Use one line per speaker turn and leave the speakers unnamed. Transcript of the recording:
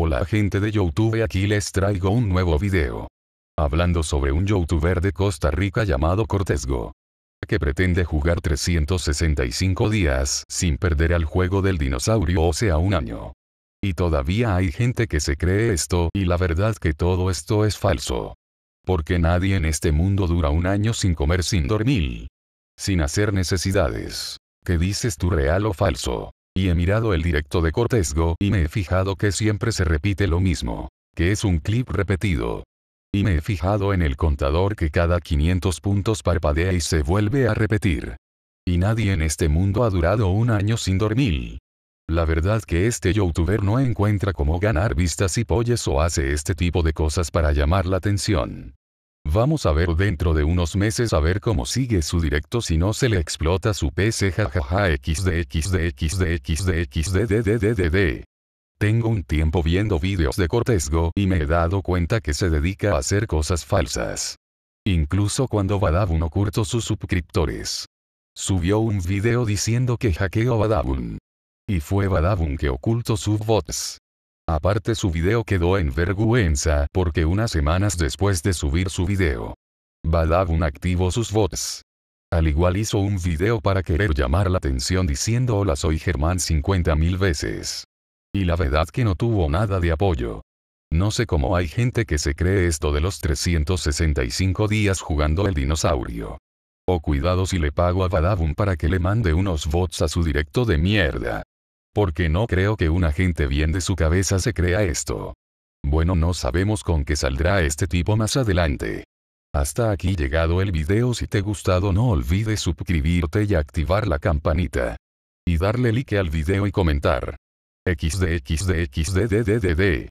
Hola gente de Youtube aquí les traigo un nuevo video. Hablando sobre un youtuber de Costa Rica llamado Cortesgo. Que pretende jugar 365 días sin perder al juego del dinosaurio o sea un año. Y todavía hay gente que se cree esto y la verdad que todo esto es falso. Porque nadie en este mundo dura un año sin comer sin dormir. Sin hacer necesidades. ¿Qué dices tú real o falso? y he mirado el directo de Cortesgo y me he fijado que siempre se repite lo mismo. Que es un clip repetido. Y me he fijado en el contador que cada 500 puntos parpadea y se vuelve a repetir. Y nadie en este mundo ha durado un año sin dormir. La verdad que este youtuber no encuentra cómo ganar vistas y polles o hace este tipo de cosas para llamar la atención. Vamos a ver dentro de unos meses a ver cómo sigue su directo si no se le explota su PC jajaja xd Tengo un tiempo viendo vídeos de Cortesgo y me he dado cuenta que se dedica a hacer cosas falsas. Incluso cuando Badabun ocultó sus suscriptores. Subió un video diciendo que hackeó Badabun. Y fue Badabun que ocultó sus bots. Aparte su video quedó en vergüenza porque unas semanas después de subir su video, Badabun activó sus bots. Al igual hizo un video para querer llamar la atención diciendo hola soy Germán 50 mil veces. Y la verdad que no tuvo nada de apoyo. No sé cómo hay gente que se cree esto de los 365 días jugando el dinosaurio. O oh, cuidado si le pago a Badabun para que le mande unos bots a su directo de mierda. Porque no creo que una gente bien de su cabeza se crea esto. Bueno no sabemos con qué saldrá este tipo más adelante. Hasta aquí llegado el video si te ha gustado no olvides suscribirte y activar la campanita. Y darle like al video y comentar. xdxdxdddd.